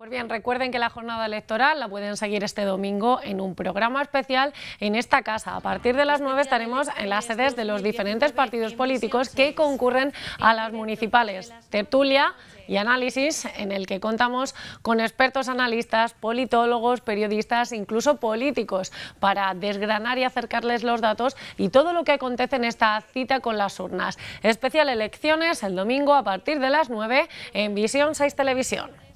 Pues bien, recuerden que la jornada electoral la pueden seguir este domingo en un programa especial en esta casa. A partir de las 9 estaremos en las sedes de los diferentes partidos políticos que concurren a las municipales. Tertulia y análisis en el que contamos con expertos analistas, politólogos, periodistas, incluso políticos, para desgranar y acercarles los datos y todo lo que acontece en esta cita con las urnas. Especial elecciones el domingo a partir de las 9 en Visión 6 Televisión.